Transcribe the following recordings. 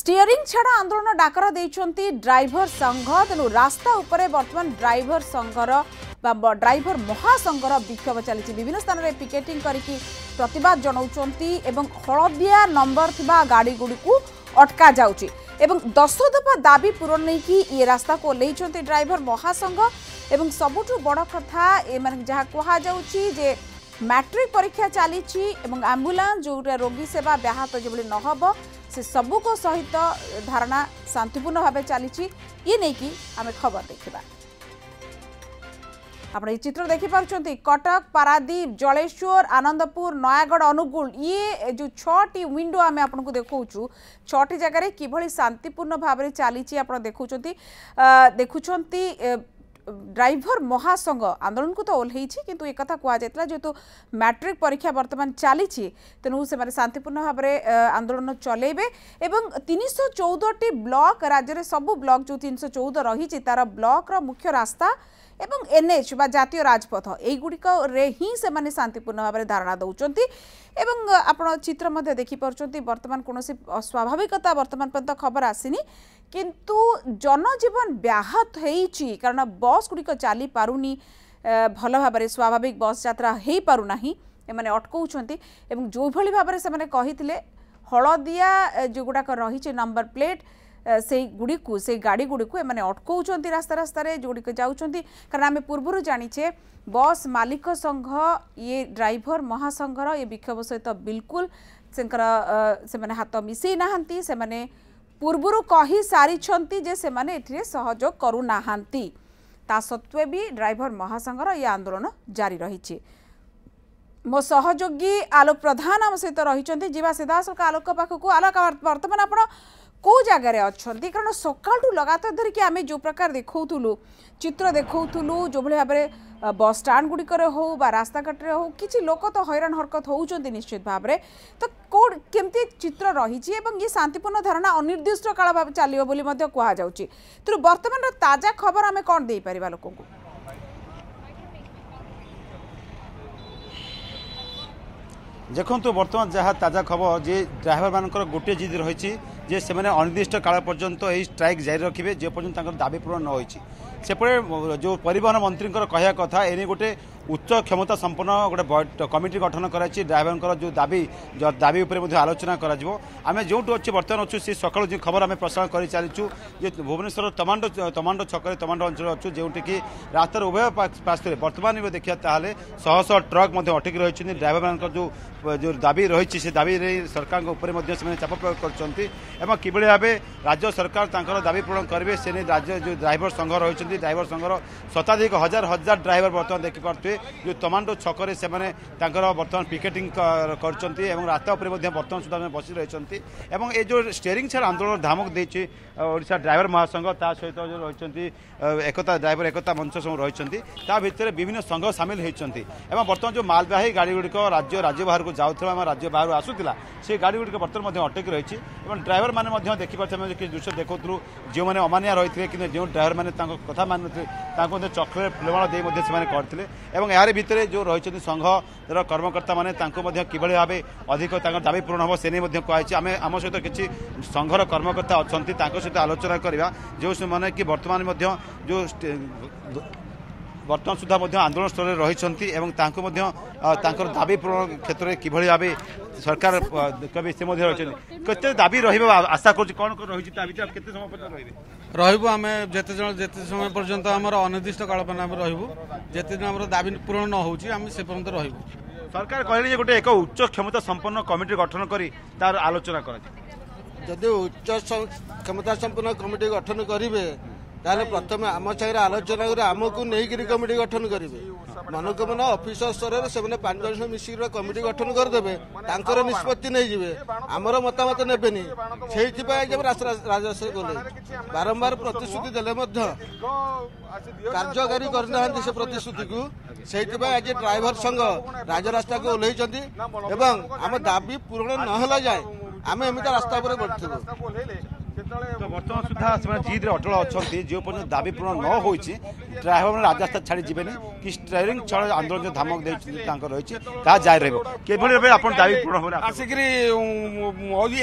স্টিয়রিং ছাড়া আন্দোলন ডাকরা দিয়েছেন ড্রাইভর সংঘ তেমন রাস্তা উপরে বর্তমান ড্রাইভর সংঘর বা ড্রাইভর মহাসংঘর বিক্ষোভ চালছে বিভিন্ন স্থানের পিকেটিং করি প্রতবাদ জনাওছেন এবং হলদিয়া নম্বর থাকা গাড়িগুড়ি অটকা যাচ্ছে এবং দশ দফা দাবি পূরণ নেই ইয়ে রাস্তা ওহ্লাইছেন ড্রাইভর মহাসংঘ এবং সবুঠু বড় কথা এমানে যা কুহযাচ্ছে যে ম্যাট্রিক পরীক্ষা চালিছি এবং আম্বুলান্স যেটা রোগী সেবা ব্যাহত যেভাবে নহব ସେସବୁଙ୍କ ସହିତ ଧାରଣା ଶାନ୍ତିପୂର୍ଣ୍ଣ ଭାବେ ଚାଲିଛି ଇଏ ନେଇକି ଆମେ ଖବର ଦେଖିବା ଆପଣ ଏ ଚିତ୍ର ଦେଖିପାରୁଛନ୍ତି କଟକ ପାରାଦୀପ ଜଳେଶ୍ୱର ଆନନ୍ଦପୁର ନୟାଗଡ଼ ଅନୁଗୁଳ ଇଏ ଯେଉଁ ଛଅଟି ୱିଣ୍ଡୋ ଆମେ ଆପଣଙ୍କୁ ଦେଖାଉଛୁ ଛଅଟି ଜାଗାରେ କିଭଳି ଶାନ୍ତିପୂର୍ଣ୍ଣ ଭାବରେ ଚାଲିଛି ଆପଣ ଦେଖୁଛନ୍ତି ଦେଖୁଛନ୍ତି ড্রাইভর মহাসংঘ আন্দোলনকু তো ওহ্লাইছি কিন্তু একথা কুযাই যেহেতু ম্যাট্রিক পরীক্ষা বর্তমান চালিছি তেমন সে শান্তিপূর্ণ ভাবে আন্দোলন চলাইবে এবং তিনশো চৌদটি ব্লক রাজ্যের সবু ব্লক যে তিনশো চৌদ রয়েছে তার ব্লকর মুখ্য রাস্তা এবং এনএচ বা জাতীয় রাজপথ এইগুড়িকরে হি সে শান্তিপূর্ণ ভাবে ধারণা দৌঁচান এবং আপনার চিত্র মধ্যে দেখিপার বর্তমান কোণী অস্বাভাবিকতা বর্তমান পর্যন্ত খবর আসিনি किंतु जनजीवन व्याहत हो कारण बस गुड़िक चली पार भल भाव स्वाभाविक बस जापना एम अटकौं जो भाई भाव से हलदिया जो गुड़ाक रही नंबर प्लेट से गुड़ी से गाड़ी गुड़ी अटकौं रास्ता रास्त जोगुड़ जाऊँच कारण आम पूर्व जाणीचे बस मालिक संघ ये ड्राइवर महासंघर ये विक्षोभ सहित बिलकुल से हाथ मिसेना से ପୂର୍ବରୁ କହି ସାରିଛନ୍ତି ଯେ ସେମାନେ ଏଥିରେ ସହଯୋଗ କରୁନାହାନ୍ତି ତା ସତ୍ତ୍ୱେ ବି ଡ୍ରାଇଭର ମହାସଂଘର ଏ ଆନ୍ଦୋଳନ ଜାରି ରହିଛି ମୋ ସହଯୋଗୀ ଆଲୋକ ପ୍ରଧାନ ଆମ ସହିତ ରହିଛନ୍ତି ଯିବା ସିଧାସଳଖ ଆଲୋକ ପାଖକୁ ଆଲୋକ ବର୍ତ୍ତମାନ ଆପଣ কেউ জায়গায় অনেক কারণ সকালু লগাতার ধরিকি আমি যে প্রকার দেখাউলু চিত্র দেখাউলু যেভাবে ভাবে বস স্টাণ্ড গুড়িকরে হো বা রাস্তাঘাটে হো কিছু লোক তো হইরাণ হরকত হচ্ছেন নিশ্চিত ভাবে তো কোড কেমতি চিত্র রয়েছে এবং ইয়ে শান্তিপূর্ণ ধারণা অনির্দিষ্ট কাল ভাবে চালিব বলে কুহযাচ্ছে তেমন বর্তমানের তাজা খবর আমি কম দিয়েপার লোক দেখুন বর্তমান যা তাজা খবর যে ড্রাইভর মান গোটে জিদ রয়েছে যে সেমানে অনির্দিষ্ট কাল পর্যন্ত এই স্ট্রাইক জারি রাখবে যে পর্যন্ত তাঁর দাবি পূরণ ন হয়েছে সেপটে যে পরিবহন মন্ত্রীঙ্কর কথা এনে গোটে উচ্চ ক্ষমতা সম্পন্ন গোটে কমিটি গঠন করা ড্রাইভরঙ্কর যে দাবি দাবি উপরে মধ্যে আলোচনা করা আমি যেটু অছি বর্তমান অছু সে সকাল যে খবর আমি প্রসারণ করে চালিছু যে ভুবনেশ্বর তমাণ্ড তমাণ্ড ছকরে তমাণ্ড অঞ্চল অছু যেটিকি রাস্তার উভয় পার্শ্বরে বর্তমান দেখা তাহলে শহ শহ ট্রক মধ্যে অটকি রয়েছে ড্রাইভরঙ্কর যে যে দাবি রয়েছে সে দাবি সরকার উপরে মধ্যে সে চাপ প্রয়োগ করছেন এবং কিভাবে ভাবে রাজ্য সরকার তাঁর দাবি পূরণ করবে সে নিয়ে রাজ্য যে ড্রাইভর সংঘ রয়েছে ড্রাইভর সংঘর শতাধিক হাজার হাজার ড্রাইভর বর্তমান দেখিপারে ଯେଉଁ ତମାଣ୍ଡୋ ଛକରେ ସେମାନେ ତାଙ୍କର ବର୍ତ୍ତମାନ ପିକେଟିଂ କରିଛନ୍ତି ଏବଂ ରାସ୍ତା ଉପରେ ମଧ୍ୟ ବର୍ତ୍ତମାନ ସୁଦ୍ଧା ସେମାନେ ବସି ରହିଛନ୍ତି ଏବଂ ଏ ଯେଉଁ ଷ୍ଟେରିଂ ଛାଡ଼ ଆନ୍ଦୋଳନ ଧାମକ ଦେଇଛି ଓଡ଼ିଶା ଡ୍ରାଇଭର ମହାସଂଘ ତା ସହିତ ଯେଉଁ ରହିଛନ୍ତି ଏକତା ଡ୍ରାଇଭର ଏକତା ମଞ୍ଚ ସବୁ ରହିଛନ୍ତି ତା ଭିତରେ ବିଭିନ୍ନ ସଂଘ ସାମିଲ ହୋଇଛନ୍ତି ଏବଂ ବର୍ତ୍ତମାନ ଯେଉଁ ମାଲବାହୀ ଗାଡ଼ିଗୁଡ଼ିକ ରାଜ୍ୟ ରାଜ୍ୟ ବାହାରକୁ ଯାଉଥିଲା ଏବଂ ରାଜ୍ୟ ବାହାରୁ ଆସୁଥିଲା ସେ ଗାଡ଼ିଗୁଡ଼ିକ ବର୍ତ୍ତମାନ ମଧ୍ୟ ଅଟକି ରହିଛି ଏବଂ ଡ୍ରାଇଭରମାନେ ମଧ୍ୟ ଦେଖିପାରୁଛନ୍ତି ଆମେ କିଛି ଦୃଶ୍ୟ ଦେଖାଉଥିଲୁ ଯେଉଁମାନେ ଅମାନିଆ ରହିଥିଲେ କିନ୍ତୁ ଯେଉଁ ଡ୍ରାଇଭରମାନେ ତାଙ୍କ କଥା ମାନୁଥିଲେ ତାଙ୍କୁ ମଧ୍ୟ ଚକୋଲେଟ୍ ଫୁଲମାଳ ଦେଇ ମଧ୍ୟ ସେମାନେ କରିଥିଲେ ଏବଂ এবং এর ভিতরে যে রয়েছেন সংঘর কর্মকর্তা মানে তাঁকু কিভাবে ভাবে অধিক তাঁর দাবি পূরণ হব সে নিয়ে কুহাইছি আমি আমার সহ কিছু সংঘর কর্মকর্তা অনেক তাঁর সহ আলোচনা করা যে মানে কি বর্তমান যে বর্তমান সুদ্ধা মধ্য আন্দোলন স্তরে রয়েছেন এবং তাঁকু তাঁর দাবি পূরণ ক্ষেত্রে কিভাবে ভাবে সরকার কবে সে রয়েছেন কত দাবি রহবে আশা করছি কোণ রয়েছে তা ভিতরে কত সময় পর্যন্ত রহবে ରହିବୁ ଆମେ ଯେତେ ଜଣ ଯେତେ ସମୟ ପର୍ଯ୍ୟନ୍ତ ଆମର ଅନିର୍ଦ୍ଦିଷ୍ଟ କାଳ ପାଇଁ ଆମେ ରହିବୁ ଯେତେ ଦିନ ଆମର ଦାବି ପୂରଣ ନ ହେଉଛି ଆମେ ସେ ପର୍ଯ୍ୟନ୍ତ ରହିବୁ ସରକାର କହିଲେ ଯେ ଗୋଟେ ଏକ ଉଚ୍ଚ କ୍ଷମତା ସମ୍ପନ୍ନ କମିଟି ଗଠନ କରି ତାର ଆଲୋଚନା କରାଯିବ ଯଦି ଉଚ୍ଚ କ୍ଷମତା ସମ୍ପନ୍ନ କମିଟି ଗଠନ କରିବେ ତାହେଲେ ପ୍ରଥମେ ଆମ ସାଙ୍ଗରେ ଆଲୋଚନା କରି ଆମକୁ ନେଇକରି କମିଟି ଗଠନ କରିବେ ମନୋଗମନ ଅଫିସର ସ୍ତରରେ ସେମାନେ ପାଞ୍ଚ ଜଣ ସହ ମିଶିକି କମିଟି ଗଠନ କରିଦେବେ ତାଙ୍କର ନିଷ୍ପତ୍ତି ନେଇଯିବେ ଆମର ମତାମତ ନେବେନି ସେଇଥିପାଇଁ ଆଜ୍ଞା ରାଜରାସ୍ତା ଗଲେ ବାରମ୍ବାର ପ୍ରତିଶ୍ରୁତି ଦେଲେ ମଧ୍ୟ କାର୍ଯ୍ୟକାରୀ କରିନାହାନ୍ତି ସେ ପ୍ରତିଶ୍ରୁତିକୁ ସେଇଥିପାଇଁ ଆଜି ଡ୍ରାଇଭର ସଂଘ ରାଜରାସ୍ତାକୁ ଓହ୍ଲେଇଛନ୍ତି ଏବଂ ଆମ ଦାବି ପୂରଣ ନ ହେଲା ଯାଏ ଆମେ ଏମିତି ରାସ୍ତା ଉପରେ ବଢ଼ିଥିଲୁ বর্তমান সুদ্ধা সে জিদ্রে অটল অনেক দাবি পূরণ ন হয়েছে ড্রাইভর রাজস্থান ছাড়ি যাবে কি স্ট্রাইরিং ছড় আন্দোলন যে ধমক দিয়েছেন রয়েছে তা জারি রহব কিভাবে ভাবে আপনার দাবি পূরণ হবে আসিকি মৌজি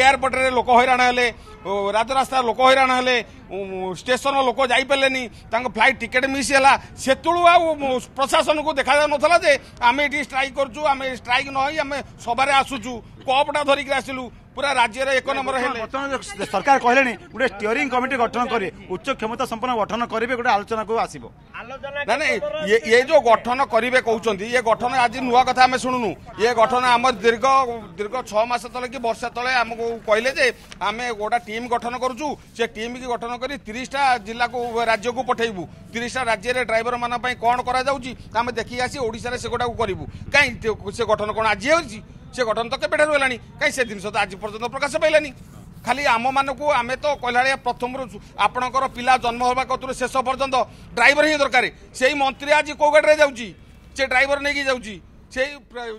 লোক হইরাণ হলে রাজরাস্তার লোক হইরাণ হলে স্টেসন লোক যাইপারে তাঁর ফ্লাইট টিকেট মিস হলা সেতু প্রশাসনক দেখা যাও নথলা যে আমি এটি স্ট্রাইক করছু আমি স্ট্রাইক নই আমি সভারে আসুছু কপটা ধরিকি আসিলু ପୁରା ରାଜ୍ୟରେ ଏକ ନମ୍ବର ହେଲେ ବର୍ତ୍ତମାନ ସରକାର କହିଲେଣି ଗୋଟେ ଷ୍ଟିଅରିଂ କମିଟି ଗଠନ କରିବେ ଉଚ୍ଚ କ୍ଷମତା ସମ୍ପନ୍ନ ଗଠନ କରିବେ ଗୋଟେ ଆଲୋଚନାକୁ ଆସିବ ନା ନାଇଁ ଏ ଯୋଉ ଗଠନ କରିବେ କହୁଛନ୍ତି ଇଏ ଗଠନ ଆଜି ନୂଆ କଥା ଆମେ ଶୁଣୁନୁ ଇଏ ଗଠନ ଆମର ଦୀର୍ଘ ଦୀର୍ଘ ଛଅ ମାସ ତଳେ କି ବର୍ଷେ ତଳେ ଆମକୁ କହିଲେ ଯେ ଆମେ ଗୋଟେ ଟିମ୍ ଗଠନ କରୁଛୁ ସେ ଟିମ୍ କି ଗଠନ କରି ତିରିଶଟା ଜିଲ୍ଲାକୁ ରାଜ୍ୟକୁ ପଠେଇବୁ ତିରିଶଟା ରାଜ୍ୟରେ ଡ୍ରାଇଭର ମାନଙ୍କ ପାଇଁ କ'ଣ କରାଯାଉଛି ଆମେ ଦେଖିକି ଆସି ଓଡ଼ିଶାରେ ସେ ଗୋଟାକୁ କରିବୁ କାହିଁ ସେ ଗଠନ କ'ଣ ଆଜି ହେଉଛି ସେ ଗଠନ ତ କେବେଠାରୁ ରହିଲାଣି କାହିଁ ସେ ଜିନିଷ ତ ଆଜି ପର୍ଯ୍ୟନ୍ତ ପ୍ରକାଶ ପାଇଲାନି ଖାଲି ଆମମାନଙ୍କୁ ଆମେ ତ କହିଲା ଭଳିଆ ପ୍ରଥମରୁ ଆପଣଙ୍କର ପିଲା ଜନ୍ମ ହେବା କତୁରୁ ଶେଷ ପର୍ଯ୍ୟନ୍ତ ଡ୍ରାଇଭର ହିଁ ଦରକାର ସେଇ ମନ୍ତ୍ରୀ ଆଜି କେଉଁ ଗାଡ଼ିରେ ଯାଉଛି ସେ ଡ୍ରାଇଭର ନେଇକି ଯାଉଛି ସେଇ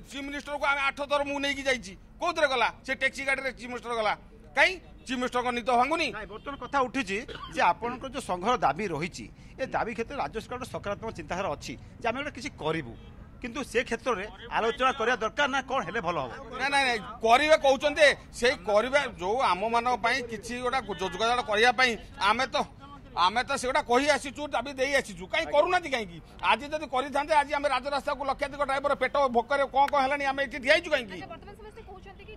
ଚିଫ୍ ମିନିଷ୍ଟରକୁ ଆମେ ଆଠ ଥର ମୁଁ ନେଇକି ଯାଇଛି କେଉଁଥିରେ ଗଲା ସେ ଟ୍ୟାକ୍ସି ଗାଡ଼ିରେ ଚିଫ୍ ମିନିଷ୍ଟର ଗଲା କାହିଁ চিফ মিনিষ্টরଙ୍କ নিଦ ଭାଙ୍ଗୁନି ବର୍ତ୍ତମାନ କଥା ଉଠିଛି ଯେ ଆପଣଙ୍କର ଯେଉଁ ସଂଘର ଦାବି ରହିଛି ଏ ଦାବି କ୍ଷେତ୍ରରେ ରାଜ୍ୟ ସରକାରର ସକାରାତ୍ମକ ଚିନ୍ତାଧାରା ଅଛି ଯେ ଆମେ ଗୋଟେ କିଛି କରିବୁ কিন্তু সে ক্ষেত্রে আলোচনা করা দরকার না কোণ হলে ভালো হবে না না না করবে কৌন সেই করবে যে আমি কিছু গোটা যোজগাড় পাই আমি তো আমি তো সেগুলা কহি আসিছু দাবি দিয়ে আসিছু কাই করু না কাই কি আজ যদি করি থানতে আজ আমি রাজরাস্তা লক্ষাধিক ড্রাইভার পেট ভোকরে কো কম হলানি আমি এটি দিয়াইছু দিয়েছু কাইকি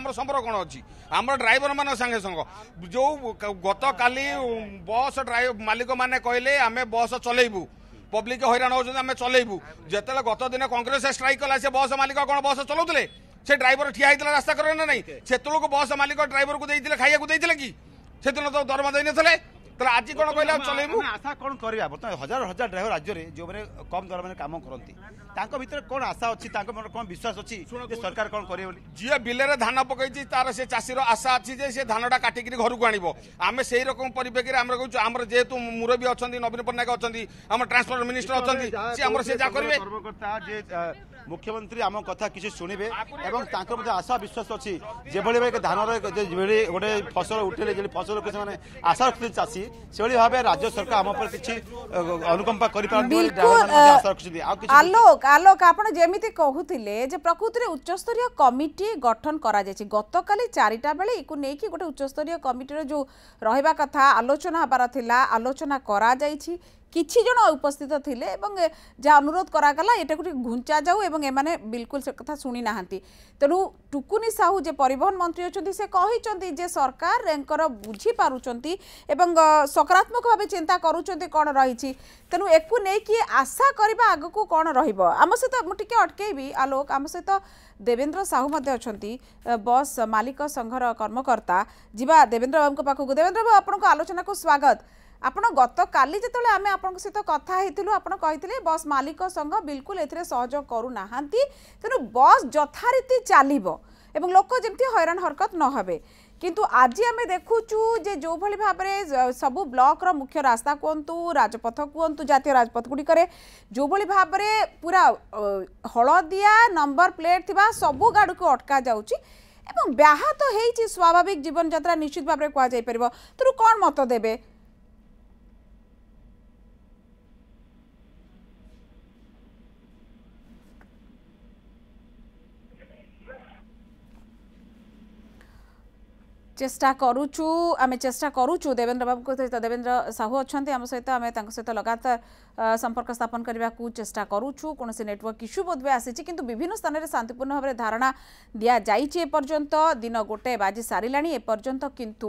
আমার সম্পর্ক কোণ অছি আমার ড্রাইভর মান সাংে সঙ্গ যে গতকালি বস ড্রাইভ মালিক মানে কহিলে আমি বস চলাইবু পব্লিক হইরাণ হচ্ছেন আমি চলাইবু যেতবে গত দিন কংগ্রেস স্ট্রাইক কলা সে বস মালিক কোণ বস চলাউলে সে ড্রাইভর ঠিয়া হয়েছিল রাস্তা করে না নাই সেতবেলক বস মালিক ড্রাইভরকে দিয়ে খাইয়া দিয়ে কি সেদিন তো দরমা দিয়ে ତାହେଲେ ଆଜି କ'ଣ କହିଲେ ଚଲେଇବୁ ଆଶା କ'ଣ କରିବା ବର୍ତ୍ତମାନ ହଜାର ହଜାର ଡ୍ରାଇଭର ରାଜ୍ୟରେ ଯେଉଁମାନେ କମ୍ ଦରମାନେ କାମ କରନ୍ତି ତାଙ୍କ ଭିତରେ କ'ଣ ଆଶା ଅଛି ତାଙ୍କ ମନରେ କ'ଣ ବିଶ୍ୱାସ ଅଛି ଯେ ସରକାର କ'ଣ କରିବେ ବୋଲି ଯିଏ ବିଲରେ ଧାନ ପକେଇଛି ତାର ସେ ଚାଷୀର ଆଶା ଅଛି ଯେ ସେ ଧାନଟା କାଟିକିରି ଘରକୁ ଆଣିବ ଆମେ ସେଇ ରକମ ପରିପ୍ରେକ୍ଷୀରେ ଆମର କହୁଛୁ ଆମର ଯେହେତୁ ମୁରବୀ ଅଛନ୍ତି ନବୀନ ପଟ୍ଟନାୟକ ଅଛନ୍ତି ଆମର ଟ୍ରାନ୍ସପୋର୍ଟ ମିନିଷ୍ଟର ଅଛନ୍ତି ସେ ଆମର ସେ ଯାହା କରିବେ মুখ্যমନ୍ତ୍ରୀ ଆମ କଥା କିଛି ଶୁଣିବେ ଏବଂ ତାଙ୍କର ମଧ୍ୟ ଆଶା ବିଶ୍ୱାସ ଅଛି ଯେଭଳି ଭାବେ ଧାନର ଯେଭଳି ଗୋଟେ ଫସଲ ଉଠେଇଲେ ଯେଭଳି ଫସଲକୁ ସେମାନେ ଆଶା ରଖିଥିଲେ ଚାଷୀ ସେଭଳି ଭାବେ ରାଜ୍ୟ ସରକାର ଆମ ଉପରେ କିଛି ଅନୁକମ୍ପା କରିପାରନ୍ତି ଆଲୋକ ଆଲୋକ ଆପଣ ଯେମିତି କହୁଥିଲେ ଯେ ପ୍ରକୃତିରେ ଉଚ୍ଚସ୍ତରୀୟ କମିଟି ଗଠନ କରାଯାଇଛି ଗତକାଲି ଚାରିଟା ବେଳେ ଏକୁ ନେଇକି ଗୋଟେ ଉଚ୍ଚସ୍ତରୀୟ କମିଟିର ଯେଉଁ ରହିବା କଥା ଆଲୋଚନା ହେବାର ଥିଲା ଆଲୋଚନା କରାଯାଇଛି কিছু জন উপস্থিত লে এবং যা অনুরোধ করা করাগলা এটা টিকে ঘুঞ্চা যাও এবং এমানে বিলকুল সে কথা শুনি না তেমন টুকুনি সাহু যে পরিবহন মন্ত্রী অনেক সে কিন্তু যে সরকার এর বুঝি বুঝিপারুচ্ছেন এবং সকারাৎমক ভাবে চিন্তা করুচ্ছেন কণ রয়েছে তেমন একু নেই আশা করা আগুক কণ রহব আমি অটকাইবি আলোক আমি দেবেন্দ্র সাহু অনেক বস মালিক সংঘর কর্মকর্তা যা দেবেন্দ্র বাবু পাখক দেবেন্দ্র বাবু আপনার আলোচনা স্বাগত ଆପଣ ଗତକାଲି ଯେତେବେଳେ ଆମେ ଆପଣଙ୍କ ସହିତ କଥା ହେଇଥିଲୁ ଆପଣ କହିଥିଲେ ବସ୍ ମାଲିକ ସଂଘ ବିଲକୁଲ ଏଥିରେ ସହଯୋଗ କରୁନାହାନ୍ତି ତେଣୁ ବସ୍ ଯଥାରୀତି ଚାଲିବ ଏବଂ ଲୋକ ଯେମିତି ହଇରାଣ ହରକତ ନ ହେବେ କିନ୍ତୁ ଆଜି ଆମେ ଦେଖୁଛୁ ଯେ ଯେଉଁଭଳି ଭାବରେ ସବୁ ବ୍ଲକର ମୁଖ୍ୟ ରାସ୍ତା କୁହନ୍ତୁ ରାଜପଥ କୁହନ୍ତୁ ଜାତୀୟ ରାଜପଥ ଗୁଡ଼ିକରେ ଯେଉଁଭଳି ଭାବରେ ପୁରା ହଳଦିଆ ନମ୍ବର ପ୍ଲେଟ୍ ଥିବା ସବୁ ଗାଡ଼ିକୁ ଅଟକା ଯାଉଛି এবং ব্যাহত হয়েছি স্বাভাবিক জীবনযাত্রা নিশ্চিত ভাবে কুয়া যাইপার তেমন কম মত দেবে চেষ্টা করুছু আমি চেষ্টা করুছু দেবেন্দ্র বাবু দেবেন্দ্র সাহু অনেক আমার সহ আমি তাঁর সহ লগাতার সম্পর্ক স্থাপন করা চেষ্টা করুছু কোণী নেটওয়ার্ক ইস্যু বোধহয় আসিছে কিন্তু বিভিন্ন স্থানের শান্তিপূর্ণ ভাবে ধারণা দিয়া যাইছে এপর্যন্ত দিন গোটে বাজি সারা এপর্যন্ত কিন্তু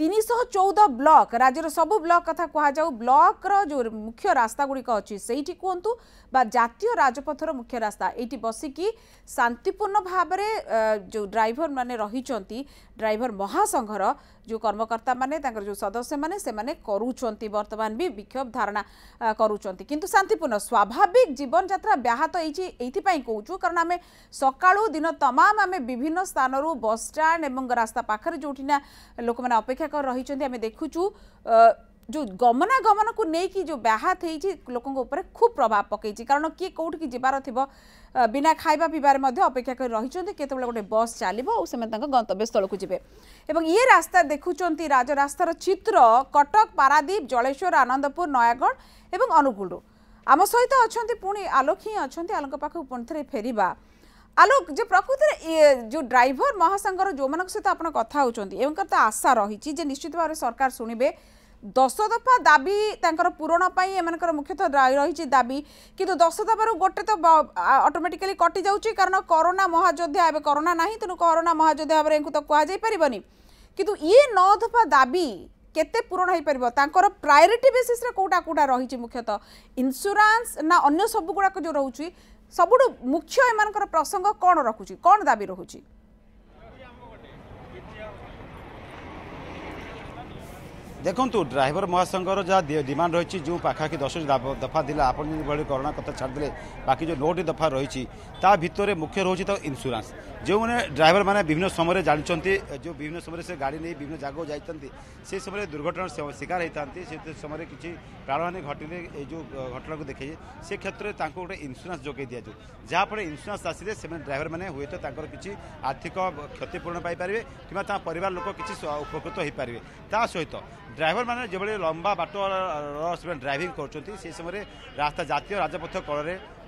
तीन शह चौदह ब्लक राज्यर सब ब्लक कथा कह ब्लक्र जो मुख्य रास्ता गुड़िक अच्छी से कहतु जितियों राजपथर मुख्य रास्ता ये बस कि शांतिपूर्ण भाव में जो ड्राइवर मैंने रही ड्राइवर महासंघर जो कर्मकर्ता मैंने जो सदस्य मैंने करुँच बर्तमान भी विक्षोभ धारणा करूँ शांतिपूर्ण स्वाभाविक जीवन जात्रा व्याहत ये कौचु कारण आम सका दिन तमाम आम विभिन्न स्थानूर बस स्टाण और रास्ता पाखे जो लोक मैंने अपेक्षा ଯାକ ରହିଛନ୍ତି ଆମେ ଦେଖୁଛୁ ଯେଉଁ ଗମନାଗମନକୁ ନେଇକି ଯେଉଁ ବ୍ୟାଘାତ ହେଇଛି ଲୋକଙ୍କ ଉପରେ ଖୁବ୍ ପ୍ରଭାବ ପକାଇଛି କାରଣ କିଏ କେଉଁଠିକି ଯିବାର ଥିବ ବିନା ଖାଇବା ପିଇବାରେ ମଧ୍ୟ ଅପେକ୍ଷା କରି ରହିଛନ୍ତି କେତେବେଳେ ଗୋଟେ ବସ୍ ଚାଲିବ ଆଉ ସେମାନେ ତାଙ୍କ ଗନ୍ତବ୍ୟସ୍ଥଳକୁ ଯିବେ ଏବଂ ଇଏ ରାସ୍ତା ଦେଖୁଛନ୍ତି ରାଜରାସ୍ତାର ଚିତ୍ର କଟକ ପାରାଦ୍ୱୀପ ଜଳେଶ୍ୱର ଆନନ୍ଦପୁର ନୟାଗଡ଼ ଏବଂ ଅନୁଗୁଳରୁ ଆମ ସହିତ ଅଛନ୍ତି ପୁଣି ଆଲୋକ ହିଁ ଅଛନ୍ତି ଆଲୋକ ପାଖକୁ ପୁଣି ଥରେ ଫେରିବା আলোক যে প্রকৃতির যে ড্রাইভর মহাসংঘর যেমন সহ আপনার কথা হচ্ছেন এবং তো আশা রয়েছে যে নিশ্চিত ভাবে সরকার শুণবে দশ দফা দাবি তাঁর পূরণ পাই এমনকর মুখ্যত রয়েছে দাবি কিন্তু দশ দফার গোটে তো অটোমেটিকালি কটি যাচ্ছে কারণ করোনা মহাযোদ্ধা এবার করোনা না তেমন করোনা মহাযোদ্ধা ভাবে এগুলো তো কুযাই পারনি কিন্তু ইয়ে ন দফা দাবি কেতে পূরণ হয়ে তাঁর প্রায়োরিটি বেসিস কোটা কোটা রয়েছে মুখ্যত ইন্সুরান্স না অন্য সবুগুড়া যে রয়েছে ସବୁଠୁ ମୁଖ୍ୟ ଏମାନଙ୍କର ପ୍ରସଙ୍ଗ କ'ଣ ରଖୁଛି କ'ଣ ଦାବି ରହୁଛି দেখন্তু ড্রাইভর মহাসংঘর যা ডিমান্ড রয়েছে যে পাখাখি দশটি দফা দিলা আপন যেভাবে করোনা কথা ছাড়িদেলে বাকি যে নটি দফা রয়েছে তা ভিতরে মুখ্য রয়েছে তা ইন্সুরান্স যে ড্রাইভর মানে বিভিন্ন সময় জাঁচান যে বিভিন্ন সময় সে গাড়ি নিয়ে বিভিন্ন জায়গাও যাই সে সময় দুর্ঘটনার শিকার হয়ে থাকে সে সময় কিছু প্রাণহানি ঘটিলে এই যে ঘটনাকে দেখে সে ক্ষেত্রে তাঁর গোটে ইন্সুরান্স যোগাই দিয়া যাও যাফলে ইন্সুরান্স আসলে সে ড্রাইভর মানে হুয়েত তাঁর কিছু আর্থিক ক্ষতিপূরণ পাইপারে কিংবা তা পরিবার লোক কিছু উপকৃত হয়ে পারে তা সহিত ଡ୍ରାଇଭର ମାନେ ଯେଭଳି ଲମ୍ବା ବାଟ ଡ୍ରାଇଭିଂ କରୁଛନ୍ତି ସେହି ସମୟରେ ରାସ୍ତା ଜାତୀୟ ରାଜପଥ କଳରେ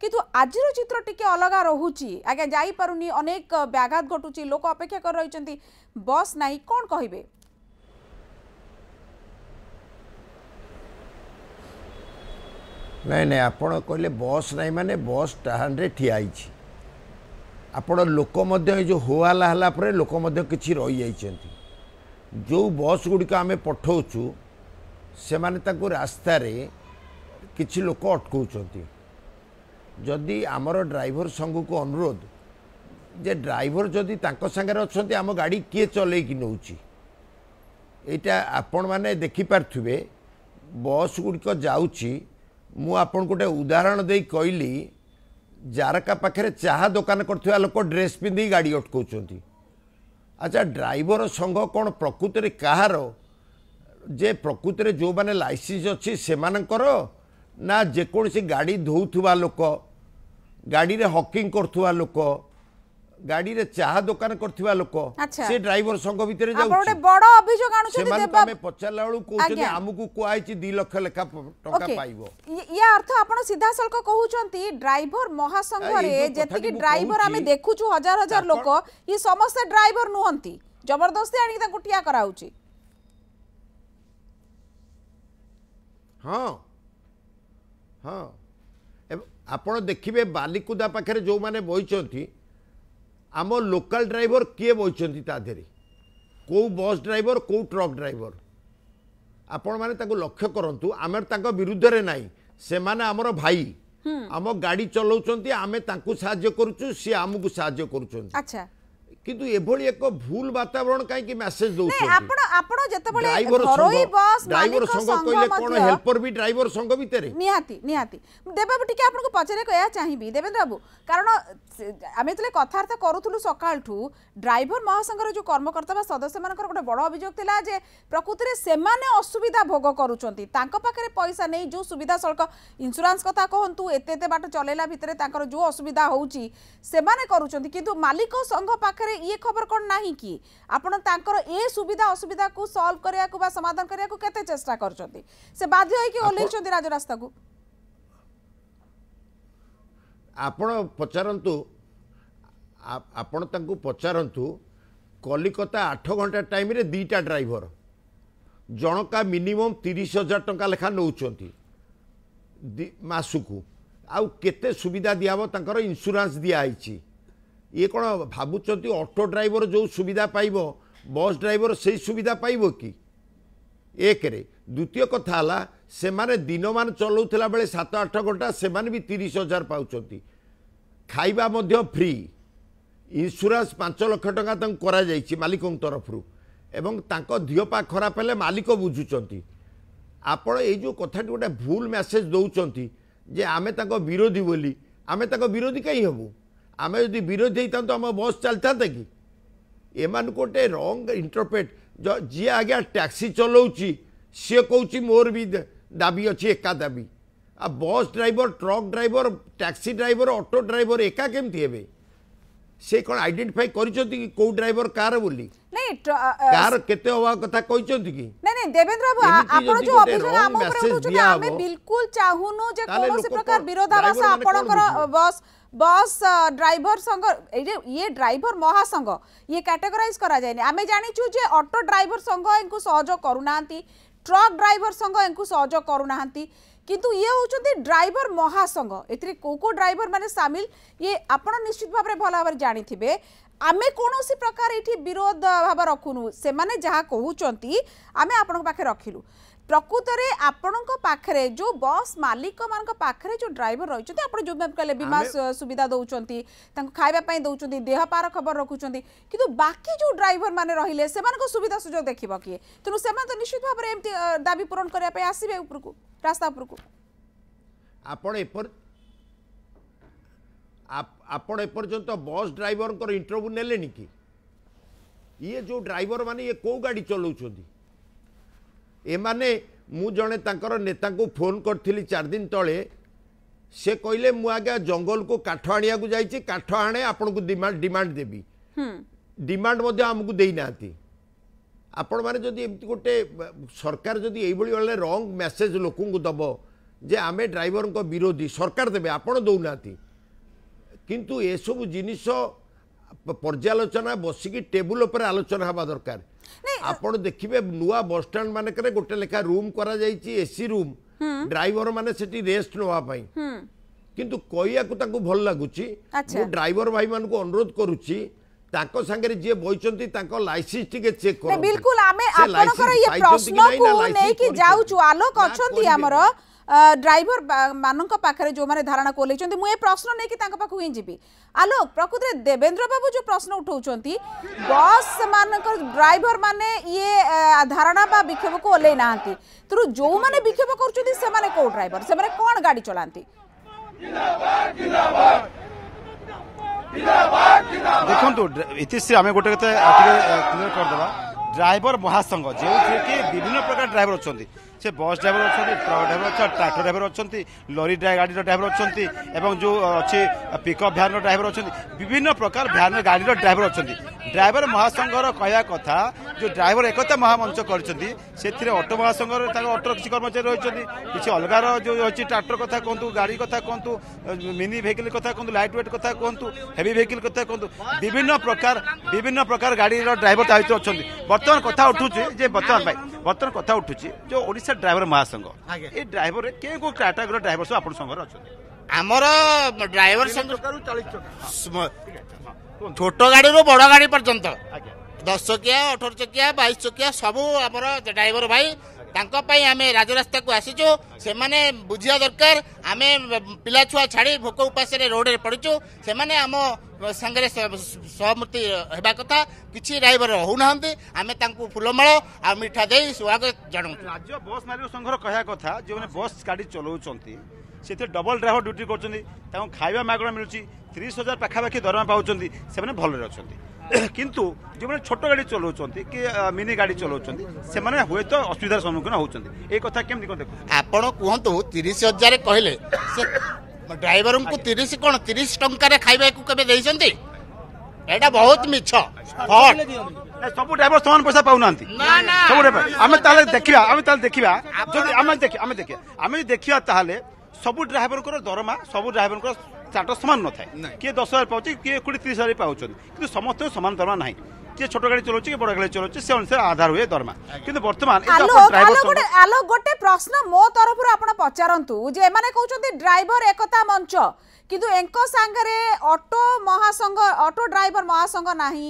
कितु आज चित्र टी अलग रोचे आज्ञा जापनी व्याघात घटू लोक अपेक्षा कर रही बस ना कौन कह ना ना आप बस नाई मैंने बस स्टाण्रे ठिया आप लोक जो हुआला हला परे लोक कि रही जा जो बस गुड़िक आम पठाऊ से रास्त कि लोक अटकाउंट ଯଦି ଆମର ଡ୍ରାଇଭର ସଂଘକୁ ଅନୁରୋଧ ଯେ ଡ୍ରାଇଭର ଯଦି ତାଙ୍କ ସାଙ୍ଗରେ ଅଛନ୍ତି ଆମ ଗାଡ଼ି କିଏ ଚଲେଇକି ନେଉଛି ଏଇଟା ଆପଣମାନେ ଦେଖିପାରୁଥିବେ ବସ୍ ଗୁଡ଼ିକ ଯାଉଛି ମୁଁ ଆପଣଙ୍କୁ ଗୋଟେ ଉଦାହରଣ ଦେଇ କହିଲି ଜାରକା ପାଖରେ ଚାହା ଦୋକାନ କରୁଥିବା ଲୋକ ଡ୍ରେସ୍ ପିନ୍ଧି ଗାଡ଼ି ଅଟକାଉଛନ୍ତି ଆଚ୍ଛା ଡ୍ରାଇଭର ସଂଘ କ'ଣ ପ୍ରକୃତରେ କାହାର ଯେ ପ୍ରକୃତରେ ଯେଉଁମାନେ ଲାଇସେନ୍ସ ଅଛି ସେମାନଙ୍କର ନା ଯେକୌଣସି ଗାଡ଼ି ଧୋଉଥିବା ଲୋକ ଗାଡ଼ିରେ ହକିଂ କରୁଥିବା ଲୋକ ଗାଡ଼ିରେ ଚାହା ଦୋକାନ କରୁଥିବା ଲୋକ ସେ ଡ୍ରାଇଭର ସଂଘ ଭିତରେ ଯାଉଛି ବଡ଼ ଅଭିଯୋଗ ଆଣୁଛନ୍ତି ସେମାନଙ୍କୁ ଆମେ ପଚାରିଲା ବେଳକୁ କହୁଛନ୍ତି ଆମକୁ କୁହାଯାଇଛି ଦୁଇ ଲକ୍ଷ ଲେଖା ଟଙ୍କା ପାଇବ ୟା ଅର୍ଥ ଆପଣ ସିଧାସଳଖ କହୁଛନ୍ତି ଡ୍ରାଇଭର ମହାସଂଘରେ ଯେତିକି ଡ୍ରାଇଭର ଆମେ ଦେଖୁଛୁ ହଜାର ହଜାର ଲୋକ ଇଏ ସମସ୍ତେ ଡ୍ରାଇଭର ନୁହନ୍ତି ଜବରଦସ୍ତି ଆଣିକି ତାଙ୍କୁ ଠିଆ କରାହଉଛି ହଁ ହଁ ଆପଣ ଦେଖିବେ ବାଲିକୁଦା ପାଖରେ ଯେଉଁମାନେ ବହିଛନ୍ତି ଆମ ଲୋକାଲ ଡ୍ରାଇଭର କିଏ ବହିଛନ୍ତି ତା ଦେହରେ କେଉଁ ବସ୍ ଡ୍ରାଇଭର କେଉଁ ଟ୍ରକ୍ ଡ୍ରାଇଭର ଆପଣମାନେ ତାକୁ ଲକ୍ଷ୍ୟ କରନ୍ତୁ ଆମେ ତାଙ୍କ ବିରୁଦ୍ଧରେ ନାହିଁ ସେମାନେ ଆମର ଭାଇ ଆମ ଗାଡ଼ି ଚଲାଉଛନ୍ତି ଆମେ ତାଙ୍କୁ ସାହାଯ୍ୟ କରୁଛୁ ସିଏ ଆମକୁ ସାହାଯ୍ୟ କରୁଛନ୍ତି ଆଚ୍ଛା কিন্তু এভাবে এক ভুল বাতাবরণ কাইকি মেসেজ দউছে আপন আপন যেতবেলে ঘরোই বস ড্রাইভার সঙ্গ কইলে কোন হেল্পার বি ড্রাইভার সঙ্গ ভিতরে নিহাতি নিহাতি দেবাবু টিকে আপনাকে পচারে কয়া চাহিবি দেবেন্দ্র বাবু কারণ আমি যেতলে কথাবার্তা করুথুলু সকালঠু ড্রাইভার মহাসংঘর যে কর্মকর্তা বা সদস্য মানকর গটে বড় অভিযোগ লা যে প্রকৃতিরে সেমানে অসুবিধা ভোগ করুচন্তি তাঙ্ক পাখরে পয়সা নেই যে সুবিধা সলক ইন্স্যুরান্স কথা কহন্তু এতে এতে বাট চলাইলা ভিতরে তাঙ্কর যে অসুবিধা হউচি সেমানে করুচন্তি কিন্তু মালিক সংঘ পাখরে ये खबर कौन ना कि आपंकर ए सुविधा असुविधा को सल्व करने समाधान करने के चेस्टा कर बाध्य ओल्ल राजरास्ता को ଆପଣ ପଚାରନ୍ତୁ ଆପଣ ତାଙ୍କୁ ପଚାରନ୍ତୁ କଲିକତା ଆଠ ଘଣ୍ଟା ଟାଇମ୍ରେ ଦୁଇଟା ଡ୍ରାଇଭର ଜଣକା ମିନିମମ୍ ତିରିଶ ହଜାର ଟଙ୍କା ଲେଖା ନେଉଛନ୍ତି ମାସକୁ ଆଉ କେତେ ସୁବିଧା ଦିଆହେବ ତାଙ୍କର ଇନ୍ସୁରାନ୍ସ ଦିଆହେଇଛି ଇଏ କ'ଣ ଭାବୁଛନ୍ତି ଅଟୋ ଡ୍ରାଇଭର ଯେଉଁ ସୁବିଧା ପାଇବ ବସ୍ ଡ୍ରାଇଭର ସେଇ ସୁବିଧା ପାଇବ କି ଏକରେ ଦ୍ୱିତୀୟ କଥା ହେଲା ସେମାନେ ଦିନମାନ ଚଲାଉଥିଲା ବେଳେ ସାତ ଆଠ ଘଣ୍ଟା ସେମାନେ ବି ତିରିଶ ହଜାର ପାଉଛନ୍ତି ଖାଇବା ମଧ୍ୟ ଫ୍ରି ଇନ୍ସୁରାନ୍ସ ପାଞ୍ଚ ଲକ୍ଷ ଟଙ୍କା ତାଙ୍କୁ କରାଯାଇଛି ମାଲିକଙ୍କ ତରଫରୁ ଏବଂ ତାଙ୍କ ଧିଅ ପା ଖରାପ ହେଲେ ମାଲିକ ବୁଝୁଛନ୍ତି ଆପଣ ଏଇ ଯେଉଁ କଥାଟି ଗୋଟେ ଭୁଲ ମେସେଜ୍ ଦେଉଛନ୍ତି ଯେ ଆମେ ତାଙ୍କ ବିରୋଧୀ ବୋଲି ଆମେ ତାଙ୍କ ବିରୋଧୀ କାହିଁ ହେବୁ ଆମେ ଯଦି ବିରୋଧୀ ହେଇଥାନ୍ତୁ ଆମ ବସ୍ ଚାଲିଥାନ୍ତା କି ଏମାନେ ଗୋଟେ ରଙ୍ଗ ଇଣ୍ଟରପ୍ରେଟ୍ ଯିଏ ଆଜ୍ଞା ଟ୍ୟାକ୍ସି ଚଲାଉଛି ସିଏ କହୁଛି ମୋର ବି ଦାବି ଅଛି ଏକା ଦାବି ଆଉ bus driver truck driver taxi driver auto driver ଏକା କେମିତି ହେବେ ସେ କ'ଣ ଆଇଡେଣ୍ଟିଫାଇ କରିଛନ୍ତି କି କୋଉ ଡ୍ରାଇଭର କାର ବୋଲି କାର କେତେ ହବା କଥା କହିଛନ୍ତି କି ଦେବେନ୍ଦ୍ର ବାବୁ ଆପଣ ଯୋଉ ଅଭିଯୋଗ ଆମ ଉପରେ ଉଠଉଛନ୍ତି ଆମେ ବିଲକୁଲ ଚାହୁଁନୁ ଯେ କୌଣସି ପ୍ରକାର ବିରୋଧାଭାସ ଆପଣଙ୍କର ବସ୍ बस ड्राइवर संघ ये ड्राइवर महासंघ ये कैटेगोराइज कराए आम जाचु जे अटो ड्राइवर संघ यू सहयोग करूना ट्रक ड्राइवर संघ यू सहयोग करूना किंतु ये हूँ ड्राइवर महासंघ ए कौ ड्राइवर मैंने सामिल ये आप निश्चित भाव भल भाव जाथे आम कौन प्रकार ये विरोध भाव रखुनु से कहते आम आप पाखे रखिलु প্রকৃতরে আপনার পাখে যে বস মালিক মান পাখে যে ড্রাইভর রয়েছেন আপনার যে কে বীমা সুবিধা দৌঁচান খাইবা দেহ পার খবর রাখুন কিন্তু বাকি যে ড্রাইভর মানে রহলে সে সুবিধা সুযোগ দেখব কি তেমন সে নিশ্চিত ভাবে এমতি দাবি পূরণ করা আসবে উপরকু রাস্তা উপরক ଆପଣ ଆପଣ ଏପର୍ଯ୍ୟନ୍ତ ବସ୍ ଡ୍ରାଇଭରଙ୍କର ଇଣ୍ଟରଭ୍ୟୁ ନେଲେନି କି ଇଏ ଯେଉଁ ଡ୍ରାଇଭର ମାନେ ଇଏ କେଉଁ ଗାଡ଼ି ଚଲାଉଛନ୍ତି ଏମାନେ ମୁଁ ଜଣେ ତାଙ୍କର ନେତାଙ୍କୁ ଫୋନ୍ କରିଥିଲି ଚାରି ଦିନ ତଳେ ସେ କହିଲେ ମୁଁ ଆଜ୍ଞା ଜଙ୍ଗଲକୁ କାଠ ଆଣିବାକୁ ଯାଇଛି କାଠ ଆଣେ ଆପଣଙ୍କୁ ଡିମାଣ୍ଡ ଦେବି ଡିମାଣ୍ଡ ମଧ୍ୟ ଆମକୁ ଦେଇନାହାନ୍ତି ଆପଣମାନେ ଯଦି ଏମିତି ଗୋଟେ ସରକାର ଯଦି ଏଇଭଳି ବେଳେ ରଙ୍ଗ ମେସେଜ ଲୋକଙ୍କୁ ଦେବ ଯେ ଆମେ ଡ୍ରାଇଭରଙ୍କ ବିରୋଧୀ ସରକାର ଦେବେ ଆପଣ ଦେଉନାହାନ୍ତି କିନ୍ତୁ ଏସବୁ ଜିନିଷ ପର୍ଯ୍ୟାଲୋଚନା ବସିକି ଟେବୁଲ ଉପରେ ଆଲୋଚନା ହେବା ଦରକାର ଆପଣ ଦେଖିବେ ନୂଆ ବସଷ୍ଟାଣ୍ଡ ମାନଙ୍କରେ ଗୋଟେ ଲେଖା ରୁମ୍ କରାଯାଇଛି ଏସି ରୁମ୍ ଡ୍ରାଇଭର ମାନେ ସେଠି ରେଷ୍ଟ ନେବା ପାଇଁ କିନ୍ତୁ କହିବାକୁ ତାଙ୍କୁ ଭଲ ଲାଗୁଛି ମୁଁ ଡ୍ରାଇଭର ଭାଇମାନଙ୍କୁ ଅନୁରୋଧ କରୁଛି ତାଙ୍କ ସାଙ୍ଗରେ ଯିଏ ବଇଛନ୍ତି ତାଙ୍କ ଲାଇସେନ୍ସ ଟିକେ ଚେକ୍ କରନ୍ତୁ ବିଲକୁଲ ଆମେ ଆପଣଙ୍କର ଏ ପ୍ରଶ୍ନକୁ ନେଇକି ଯାଉଛୁ ଆଲୋକ ଅଛନ୍ତି ଆମର ড্রাইভর ମାନଙ୍କ ପାଖରେ ଯେଉଁମାନେ ଧାରଣା ଓହ୍ଲେଇଛନ୍ତି ମୁଁ ଏ ପ୍ରଶ୍ନ ନେଇକି ତାଙ୍କ ପାଖକୁ ହିଁ ଯିବି ଆଲୋକ ପ୍ରକୃତରେ ଦେବେନ୍ଦ୍ର ବାବୁ ଯେଉଁ ପ୍ରଶ୍ନ ଉଠାଉଛନ୍ତି ବସ୍ ମାନଙ୍କର ଡ୍ରାଇଭର ମାନେ ଇଏ ଧାରଣା ବା ବିକ୍ଷୋଭକୁ ଓହ୍ଲେଇ ନାହାନ୍ତି ତେଣୁ ଯେଉଁମାନେ ବିକ୍ଷୋଭ କରୁଛନ୍ତି ସେମାନେ କୋଉ ଡ୍ରାଇଭର ସେମାନେ କ'ଣ ଗାଡ଼ି ଚଳାନ୍ତି ଦେଖନ୍ତୁ ଇତିଶ୍ରୀ ଆମେ ଗୋଟେ କଥା ଟିକେ କ୍ଲିୟର କରିଦେବା ଡ୍ରାଇଭର ମହାସଂଘ ଯେଉଁଥିରେ କି ବିଭିନ୍ନ ପ୍ରକାର ଡ୍ରାଇଭର ଅଛନ୍ତି সে বস ড্রাইভর অনেক ট্রাক ড্রাইভর অনেক ট্রাক্টর ড্রাইভর অনেক লরি গাড়ির ড্রাইভর অনেক এবং যে অছি পিকঅপ ভ্যানর ড্রাইভর অনেক বিভিন্ন প্রকার ভ্যান গাড়ির ড্রাইভর অনেক ড্রাইভর মহাসংঘর কয়া কথা যে ড্রাইভর একতা মহামঞ্চ করছেন সেথিরে অটো মহাসংঘর তার অটোর কিছু কর্মচারী রয়েছেন কিছু অলগার যে রয়েছে ট্রাক্টর কথা কুহতু গাড়ি কথা কুহতু মিনি ভেহিকল কথা কুহতু লাইট ওয়েট কথা কুহতু হেভি ভেহিকল কথা কুহতু বিভিন্ন প্রকার বিভিন্ন প্রকার গাড়ির ড্রাইভর তা ভিতরে অনেক বর্তমান কথা উঠুছে যে বর্তমান ভাই বর্তমান কথা উঠুছে যে ওড়শা ସେ ଡ୍ରାଇଭର ମହାସଂଘ ଏଇ ଡ୍ରାଇଭର କେଉଁ କେଉଁ କାଟାଗୋରୀ ଡ୍ରାଇଭର ସବୁ ଆପଣ ସଂଘରେ ଅଛନ୍ତି ଆମର ଡ୍ରାଇଭର ସଂଘ ଛୋଟ ଗାଡ଼ିରୁ ବଡ଼ ଗାଡ଼ି ପର୍ଯ୍ୟନ୍ତ ଦଶ ଚକିଆ ଅଠର ଚକିଆ ବାଇଶ ଚକିଆ ସବୁ ଆମର ଡ୍ରାଇଭର ଭାଇ ତାଙ୍କ ପାଇଁ ଆମେ ରାଜରାସ୍ତାକୁ ଆସିଛୁ ସେମାନେ ବୁଝିବା ଦରକାର ଆମେ ପିଲାଛୁଆ ଛାଡ଼ି ଭୋକ ଉପାସରେ ରୋଡ଼ରେ ପଡ଼ିଛୁ ସେମାନେ ଆମ ସାଙ୍ଗରେ ସହମତି ହେବା କଥା କିଛି ଡ୍ରାଇଭର ରହୁନାହାନ୍ତି ଆମେ ତାଙ୍କୁ ଫୁଲମାଳ ଆଉ ମିଠା ଦେଇ ସ୍ୱାଗତ ଜଣାଉଛୁ ରାଜ୍ୟ ବସ୍ ମାଲିକ ସଂଘର କହିବା କଥା ଯେଉଁମାନେ ବସ୍ ଗାଡ଼ି ଚଲାଉଛନ୍ତି ସେଥିରେ ଡବଲ ଡ୍ରାଇଭର ଡ୍ୟୁଟି କରୁଛନ୍ତି ତାଙ୍କୁ ଖାଇବା ମାଗଣା ମିଳୁଛି ତିରିଶ ହଜାର ପାଖାପାଖି ଦରମା ପାଉଛନ୍ତି ସେମାନେ ଭଲରେ ଅଛନ୍ତି କିନ୍ତୁ ଯେଉଁମାନେ ଛୋଟ ଗାଡ଼ି ଚଲାଉଛନ୍ତି କି ମିନି ଗାଡ଼ି ଚଲାଉଛନ୍ତି ସେମାନେ ହୁଏତ ଅସୁବିଧାର ସମ୍ମୁଖୀନ ହେଉଛନ୍ତି ଏ କଥା କେମିତି କ'ଣ ଦେଖୁ ଆପଣ କୁହନ୍ତୁ ତିରିଶ ହଜାର କହିଲେ ଡ୍ରାଇଭରଙ୍କୁ ତିରିଶ କ'ଣ ତିରିଶ ଟଙ୍କାରେ ଖାଇବାକୁ କେବେ ଦେଇଛନ୍ତି ଏଇଟା ବହୁତ ମିଛ ସବୁ ଡ୍ରାଇଭର ସମାନ ପଇସା ପାଉନାହାନ୍ତି ସବୁ ଡ୍ରାଇଭର ଆମେ ତାହେଲେ ଦେଖିବା ଆମେ ତାହେଲେ ଦେଖିବା ଯଦି ଆମେ ଦେଖିବା ଆମେ ଦେଖିବା ଆମେ ଯଦି ଦେଖିବା ତାହେଲେ ସବୁ ଡ୍ରାଇଭରଙ୍କର ଦରମା ସବୁ ଡ୍ରାଇଭରଙ୍କର ଷ୍ଟାଟସ୍ ସମାନ ନଥାଏ କିଏ ଦଶ ହଜାର ପାଉଛି କିଏ କୋଡ଼ିଏ ତିରିଶ ହଜାର ପାଉଛନ୍ତି କିନ୍ତୁ ସମସ୍ତଙ୍କୁ ସମାନ ଦରମା ନାହିଁ যে ছোট গাড়ি চলাচ্ছে কি বড় গাড়ি চলাচ্ছে সে অনুসারে আধার হুয়ে দরমা আচ্ছা। কিন্তু বর্তমান আলোক গোটে প্রশ্ন মো তরফর আপন পচারন্তু যে এমানে কৌছন্তি একতা মঞ্চ কিন্তু এঙ্ক সাঙ্গরে অটো মহাসংঘ অটো মহাসংঘ নাহি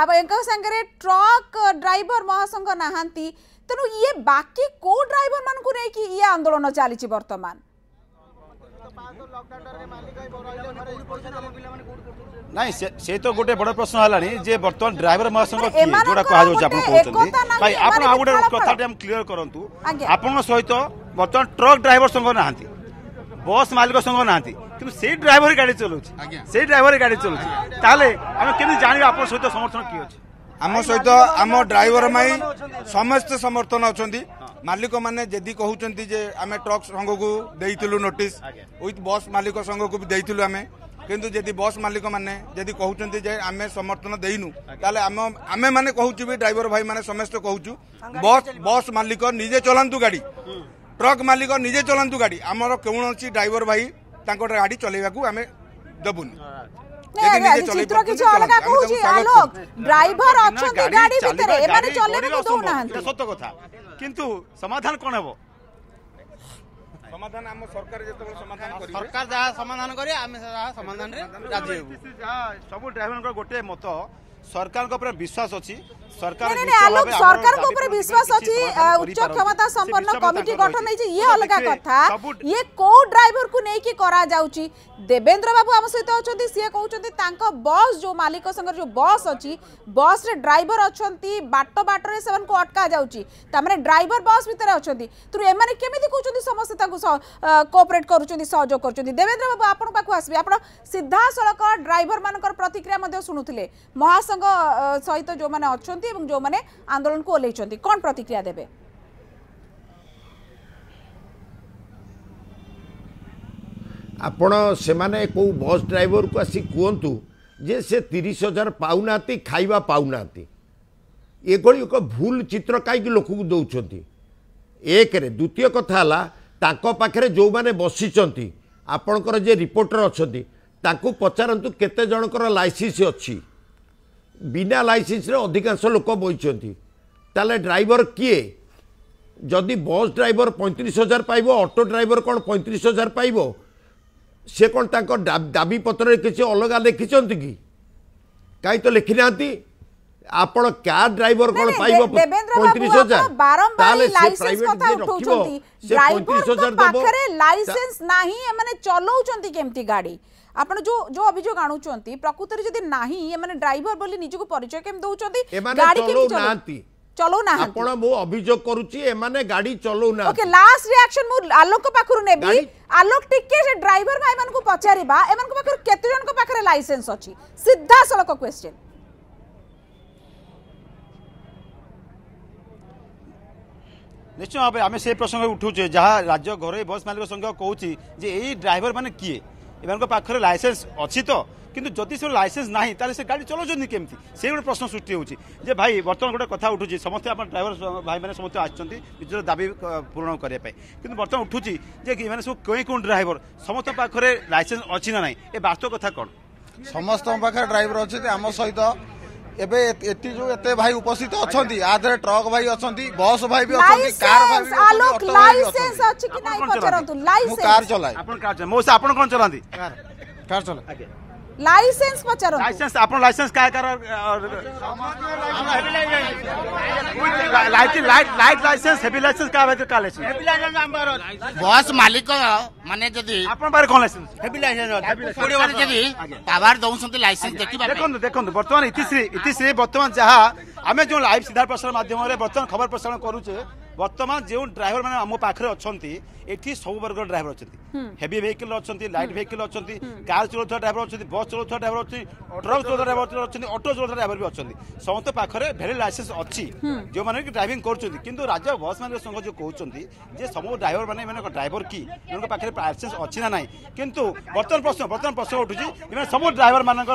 ଆଉ ଏଙ୍କ ସାଙ୍ଗରେ ଟ୍ରକ୍ ଡ୍ରାଇଭର ମହାସଂଘ ନାହାନ୍ତି ତେଣୁ ଇଏ ବାକି କେଉଁ ଡ୍ରାଇଭରମାନଙ୍କୁ ନେଇକି ଇଏ ଆନ୍ଦୋଳନ ଚାଲିଛି ବର୍ତ୍ତମାନ ନାଇଁ ସେ ତ ଗୋଟେ ବଡ ପ୍ରଶ୍ନ ହେଲାଣି ଯେ ବର୍ତ୍ତମାନ ଡ୍ରାଇଭର ମହାସଂଘ କିଏ ଯୋଉଟା କୁହାଯାଉଛି ଆପଣ କହୁଛନ୍ତି ଭାଇ ଆପଣ ଆଉ ଗୋଟେ କଥାଟି ଆମେ କ୍ଲିୟର କରନ୍ତୁ ଆପଣଙ୍କ ସହିତ ବର୍ତ୍ତମାନ ଟ୍ରକ୍ ଡ୍ରାଇଭର ସଂଘ ନାହାନ୍ତି ବସ୍ ମାଲିକ ସଂଘ ନାହାନ୍ତି କିନ୍ତୁ ସେଇ ଡ୍ରାଇଭର ଗାଡି ଚଲାଉଛି ସେଇ ଡ୍ରାଇଭର ଗାଡି ଚଲାଉଛି ତାହେଲେ ଆମେ କେମିତି ଜାଣିବା ଆପଣଙ୍କ ସହିତ ସମର୍ଥନ କିଏ ଅଛି ଆମ ସହିତ ଆମ ଡ୍ରାଇଭର ମାଇଁ ସମସ୍ତେ ସମର୍ଥନ ଅଛନ୍ତି ମାଲିକମାନେ ଯଦି କହୁଛନ୍ତି ଯେ ଆମେ ଟ୍ରକ୍ ସଂଘକୁ ଦେଇଥିଲୁ ନୋଟିସ୍ ୱିଥ୍ ବସ୍ ମାଲିକ ସଂଘକୁ ବି ଦେଇଥିଲୁ ଆମେ କିନ୍ତୁ ଯଦି ବସ୍ ମାଲିକମାନେ ଯଦି କହୁଛନ୍ତି ଯେ ଆମେ ସମର୍ଥନ ଦେଇନୁ ତାହେଲେ ଆମ ଆମେମାନେ କହୁଛୁ ବି ଡ୍ରାଇଭର ଭାଇମାନେ ସମସ୍ତେ କହୁଛୁ ବସ୍ ବସ୍ ମାଲିକ ନିଜେ ଚଲାନ୍ତୁ ଗାଡ଼ି ଟ୍ରକ୍ ମାଲିକ ନିଜେ ଚଲାନ୍ତୁ ଗାଡ଼ି ଆମର କୌଣସି ଡ୍ରାଇଭର ଭାଇ ତାଙ୍କ ଗାଡ଼ି ଚଲାଇବାକୁ ଆମେ ଦେବୁନି ଚିତ୍ର କିଛି ଅଲଗା କହୁଛି ଆଲୋକ ଡ୍ରାଇଭର ଅଛନ୍ତି ଗାଡି ଭିତରେ ଏମାନେ ଚଲେଇବାକୁ ଦଉନାହାନ୍ତି ସତ କଥା କିନ୍ତୁ ସମାଧାନ କଣ ହେବ সমাধান আম সরকার যেতবেলে সমাধান করি সরকার যা সমাধান করি আমি যা সমাধানে রাজি হবু সবু ড্রাইভরଙ୍କ ଗୋଟିଏ ମତ सरकार विश्वास सरकार विश्वास उच्च क्षमता संपन्न कमिटी गठन ये अलग कथा ये को ड्राइवर को नहीं कि देवेंद्र बाबू आम सहित अच्छा सी कहते बस जो मालिक संग जो बस अच्छी बस रे ड्राइवर अच्छा बाट बाटर से अटका जाने ड्राइवर बस भितर अच्छा तेनाली केमी कहते समस्त कोअपरेट कर देवेंद्र बाबू आपको आसबे आप सीधा सड़क ड्राइवर मान प्रतिक्रिया शुणुते महासंघ সহিত যে অনেক এবং যে আন্দোলন কু ওলাইছেন কম প্রতিক্রিয়া দেবে ଆପଣ ସେମାନେ କେଉଁ ବସ୍ ଡ୍ରାଇଭରକୁ ଆସି କୁହନ୍ତୁ ଯେ ସେ ତିରିଶ ହଜାର ପାଉନାହାନ୍ତି ଖାଇବା ପାଉନାହାନ୍ତି ଏଭଳି ଏକ ଭୁଲ ଚିତ୍ର କାହିଁକି ଲୋକଙ୍କୁ ଦେଉଛନ୍ତି ଏକରେ ଦ୍ୱିତୀୟ କଥା ହେଲା ତାଙ୍କ ପାଖରେ ଯେଉଁମାନେ ବସିଛନ୍ତି ଆପଣଙ୍କର ଯିଏ ରିପୋର୍ଟର ଅଛନ୍ତି ତାଙ୍କୁ ପଚାରନ୍ତୁ କେତେ ଜଣଙ୍କର ଲାଇସେନ୍ସ ଅଛି ବିନା ଲାଇସେନ୍ସରେ ଅଧିକାଂଶ ଲୋକ ବଇଛନ୍ତି ତାହେଲେ ଡ୍ରାଇଭର କିଏ ଯଦି ବସ୍ ଡ୍ରାଇଭର ପଇଁତିରିଶ ହଜାର ପାଇବ ଅଟୋ ଡ୍ରାଇଭର କ'ଣ ପଇଁତିରିଶ ହଜାର ପାଇବ ସେ କ'ଣ ତାଙ୍କ ଦାବି ପତ୍ରରେ କିଛି ଅଲଗା ଲେଖିଛନ୍ତି କି କାହିଁ ତ ଲେଖିନାହାନ୍ତି ଆପଣ କାର୍ ଡ୍ରାଇଭର କ'ଣ ପାଇବ ପଇଁତିରିଶ ହଜାର ତାହେଲେ ସେ ପ୍ରାଇଭେଟ ଯିଏ ରଖିବ ସେ ପଇଁତିରିଶ ହଜାର ଦେବ ଲାଇସେନ୍ସ ନାହିଁ ଏମାନେ ଚଲଉଛନ୍ତି କେମିତି ଗାଡ଼ି ଆପଣ ଯୋଉ ଯୋଉ ଅଭିଯୋଗ ଆଣୁଛନ୍ତି ପ୍ରକୃତରେ ଯଦି ନାହିଁ ଏମାନେ ଡ୍ରାଇଭର ବୋଲି ନିଜକୁ ପରିଚୟ କେମିତି ଦଉଛନ୍ତି ଗାଡି କେମିତି ଚଲାନ୍ତି ଚଲଉନାହାନ୍ତି ଆପଣ ମୁଁ ଅଭିଯୋଗ କରୁଛି ଏମାନେ ଗାଡି ଚଲଉନାହାନ୍ତି ଓକେ ଲାଷ୍ଟ ରିଆକ୍ସନ ମୁଁ ଆଲୋକ ପାଖରୁ ନେବି ଆଲୋକ ଟିକେ ସେ ଡ୍ରାଇଭର ଭାଇମାନଙ୍କୁ ପଚାରିବା ଏମାନଙ୍କ ପାଖରୁ କେତେ ଜଣଙ୍କ ପାଖରେ ଲାଇସେନ୍ସ ଅଛି ସିଧା ସଳଖ କ୍ୱେଶ୍ଚନ ନିଶ୍ଚୟ ଭାବେ ଆମେ ସେ ପ୍ରସଙ୍ଗ ଉଠାଉଛେ ଯାହା ରାଜ୍ୟ ଘରୋଇ ବସ୍ ମାଲିକ ସଂଘ କହୁଛି ଯେ ଏଇ ଡ୍ରାଇଭର ମାନେ କିଏ এমানক পাখরে লাইসেন্স অছি তো কিন্তু যদি সে লাইসেন্স না তাহলে সে গাড়ি চলাউনি কেমি সেই গোটে প্রশ্ন সৃষ্টি হচ্ছে যে ভাই বর্তমানে গোটে কথা উঠুছে সমস্ত আমার ড্রাইভর ভাই মানে সমস্ত আসছেন নিজের দাবি পূরণ করা কিন্তু বর্তমানে উঠুছে যে এমন সব কে কোন ড্রাইভর সমস্ত পাখরে লাইসেন্স অছি না নাই এ বাস্তব কথা কন সমস্ত পাখে ড্রাইভর ଏବେ ଏଠି ଯୋଉ ଏତେ ଭାଇ ଉପସ୍ଥିତ ଅଛନ୍ତି ଆ ଦେହରେ ଟ୍ରକ୍ ଭାଇ ଅଛନ୍ତି ବସ୍ ଭାଇ ବି ଅଛନ୍ତି କାର ଭାଇ ବି ଅଛନ୍ତି ଲାଇସେନ୍ସ ଅଛି କି ନାହିଁ ପଚାରନ୍ତୁ ଲାଇସେନ୍ସ ମୁଁ କାର ଚଲାଏ ଆପଣ କାର ଚଲାଏ ମୋ ଆପଣ କଣ ଚଲାନ୍ତି କାର ଚଲାଏ ଆଜ୍ଞା ଲାଇସେନ୍ସ ପଚାରନ୍ତୁ ଲାଇସେନ୍ସ ଆପଣ ଲାଇସେନ୍ସ କାହା car light license heavy license କାହା ଭିତରେ କାହା ଲାଇସେନ୍ସ ବସ୍ ମାଲିକ ମାନେ ଯଦି ଆପଣ ପାଖରେ କଣ ଲାଇସେନ୍ସ ହେଭି ଲାଇସେନ୍ସ ଯଦି ପାୱାର ଦଉଛନ୍ତି ଲାଇସେନ୍ସ ଦେଖିବା ଦେଖନ୍ତୁ ଦେଖନ୍ତୁ ବର୍ତ୍ତମାନ ଇତିଶ୍ରୀ ଇତିଶ୍ରୀ ବର୍ତ୍ତମାନ ଯାହା ଆମେ ଯେଉଁ ଲାଇଭ୍ ସିଧା ପ୍ରସାରଣ ମାଧ୍ୟମରେ ବର୍ତ୍ତମାନ ଖବର ପ୍ରସାରଣ କରୁଛେ বর্তমান যে ড্রাইভর মানে আম পাখে অনেক এটি সবু বর্গর ড্রাইভর অনেক হেভি ভেহিকল অনেক লাইট ভেহিকল অনেক কার চলাউা ড্রাইভর অনেক বস চলাউা ড্রাইভর অনেক ট্রক চলাউা ড্রাইভর অনেক অটো চলাউা ড্রাইভর অনেক সমস্ত পাখে ভ্যালিড লাইসেন্স অনেক যে ড্রাইভিং করছেন কিন্তু রাজ্য বস ম্যানেজর সঙ্গে যে কৌন যে সমু ড্রাইভর মানে এমন ড্রাইভর কি এমন পাখে লাইসেন্স অনেক না নাই কিন্তু বর্তমান প্রশ্ন বর্তমান প্রশ্ন উঠুছি এমন সমু ড্রাইভর মানক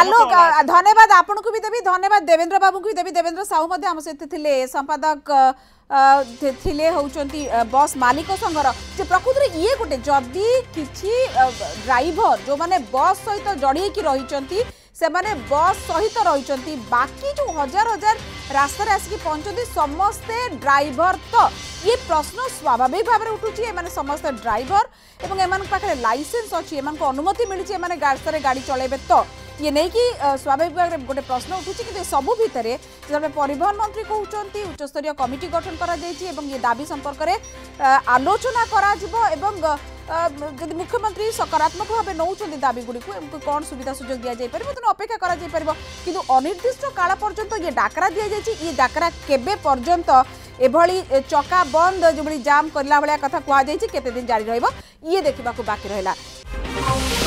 আলোক ধন্যবাদ আপনার বি ধন্যবাদ দেবেন্দ্র বাবুকে বি দেবেন্দ্র সাহু মধ্যে আমার সহ সম্পাদক ଥିଲେ ହେଉଛନ୍ତି ବସ୍ ମାଲିକ ସଂଘର ଯେ ପ୍ରକୃତରେ ଇଏ ଗୋଟେ ଯଦି କିଛି ଡ୍ରାଇଭର ଯେଉଁମାନେ ବସ୍ ସହିତ ଜଡ଼ିହେଇକି ରହିଛନ୍ତି ସେମାନେ ବସ୍ ସହିତ ରହିଛନ୍ତି ବାକି ଯେଉଁ ହଜାର ହଜାର রাস্তায় আসি পৌঁছতে সমস্তে ড্রাইভর তো ইয়ে প্রশ্ন স্বাভাবিক ভাবে উঠুছি এমানে সমস্ত ড্রাইভর এবং এমান পাখে লাইসেন্স অনেক এমান অনুমতি মিলছে এমানে রাস্তায় গাড়ি চলাইবে তো ইয়ে নেই স্বাভাবিক ভাবে গোটে প্রশ্ন উঠুছি কিন্তু এসবু ভিতরে যেভাবে পরিবহন মন্ত্রী কৌন উচ্চস্তরীয় কমিটি গঠন করা যাই এবং ইয়ে দাবি সম্পর্কে আলোচনা করা যাব এবং যদি মুখ্যমন্ত্রী সকারাৎমক ভাবে নৌছেন দাবিগুড়ি এমন কম সুবিধা সুযোগ দিয়ে যাই পারিব অপেক্ষা করা যাই পারিব কিন্তু অনির্দিষ্ট কাল পর্যন্ত ইয়ে ডাকরা দিয়ে যাই ই ডাকরা কেবে পর্যন্ত এভাবে চকা বন্ধ যেভাবে জাম করা ভাল কথা কুহযাই কেতদিন জারি রহব ইয়ে দেখা বাকি রহলা